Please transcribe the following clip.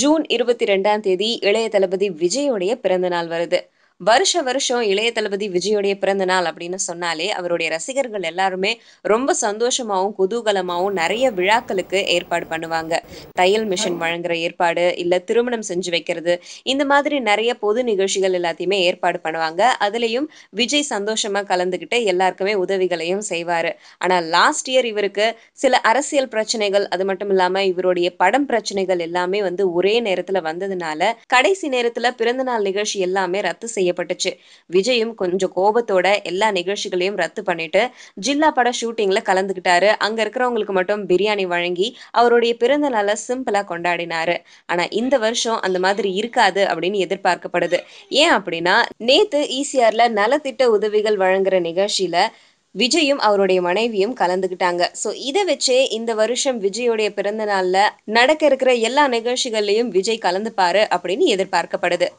June இருபத்தி ரெண்டாம் தேதி இளைய தளபதி விஜயோடைய பிறந்த நாள் வருது வருஷ வருஷம் இளைய தளபதி விஜயோடைய பிறந்த நாள் அப்படின்னு சொன்னாலே அவருடைய ரசிகர்கள் எல்லாருமே ரொம்ப சந்தோஷமாகவும் குதூகலமாகவும் நிறைய விழாக்களுக்கு ஏற்பாடு பண்ணுவாங்க தையல் மிஷின் வழங்குற ஏற்பாடு இல்லை திருமணம் செஞ்சு வைக்கிறது இந்த மாதிரி நிறைய பொது நிகழ்ச்சிகள் எல்லாத்தையுமே ஏற்பாடு பண்ணுவாங்க அதுலேயும் விஜய் சந்தோஷமாக கலந்துக்கிட்டு எல்லாருக்குமே உதவிகளையும் செய்வார் ஆனால் லாஸ்ட் இயர் இவருக்கு சில அரசியல் பிரச்சனைகள் அது மட்டும் இல்லாமல் இவருடைய படம் பிரச்சனைகள் எல்லாமே வந்து ஒரே நேரத்தில் வந்ததுனால கடைசி நேரத்தில் பிறந்தநாள் நிகழ்ச்சி எல்லாமே ரத்து செய்ய செய்யப்பட்டுச்சு விஜயும் கொஞ்சம் கோபத்தோட எல்லா நிகழ்ச்சிகளையும் ரத்து பண்ணிட்டு ஜில்லா பட ஷூட்டிங்ல கலந்துகிட்டாரு அங்க இருக்கிறவங்களுக்கு மட்டும் பிரியாணி வழங்கி அவருடைய பிறந்த நாளை சிம்பிளா கொண்டாடினாரு ஆனா இந்த வருஷம் அந்த மாதிரி இருக்காது அப்படின்னு எதிர்பார்க்கப்படுது ஏன் அப்படின்னா நேத்து ஈசிஆர்ல நலத்திட்ட உதவிகள் வழங்குற நிகழ்ச்சியில விஜயும் அவருடைய மனைவியும் கலந்துகிட்டாங்க சோ இதை வச்சே இந்த வருஷம் விஜயோடைய பிறந்த நாள்ல நடக்க இருக்கிற எல்லா நிகழ்ச்சிகள்லயும் விஜய் கலந்துப்பாரு அப்படின்னு எதிர்பார்க்கப்படுது